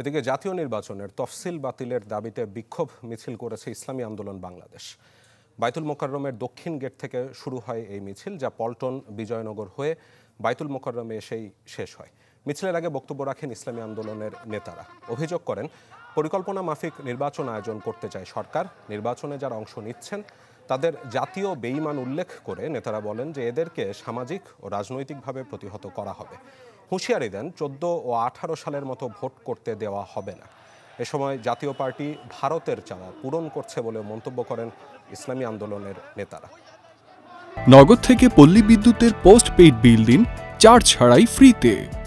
এদিকে জাতীয় নির্বাচনের তফসিল বাতিলের দাবিতে বিক্ষোভ মিছিল করেছে ইসলামী আন্দোলন বাংলাদেশ বাইতুল মোকাররমের দক্ষিণ গেট থেকে শুরু হয় এই মিছিল যা পল্টন বিজয়নগর হয়ে বাইতুল মোকাররমে এসেই শেষ হয় মিছিলের আগে বক্তব্য রাখেন ইসলামী আন্দোলনের নেতারা অভিযোগ করেন পরিকল্পনা মাফিক নির্বাচন আয়োজন করতে চায় সরকার নির্বাচনে যারা অংশ নিচ্ছেন তাদের জাতীয় বেইমান উল্লেখ করে নেতারা বলেন যে এদেরকে সামাজিক ও রাজনৈতিকভাবে প্রতিহত করা হবে হুঁশিয়ারি দেন চোদ্দ ও আঠারো সালের মতো ভোট করতে দেওয়া হবে না এ সময় জাতীয় পার্টি ভারতের চাওয়া পূরণ করছে বলে মন্তব্য করেন ইসলামী আন্দোলনের নেতারা নগদ থেকে পল্লী বিদ্যুতের পোস্ট পেইড বিল দিন চার্জ ছাড়াই ফ্রিতে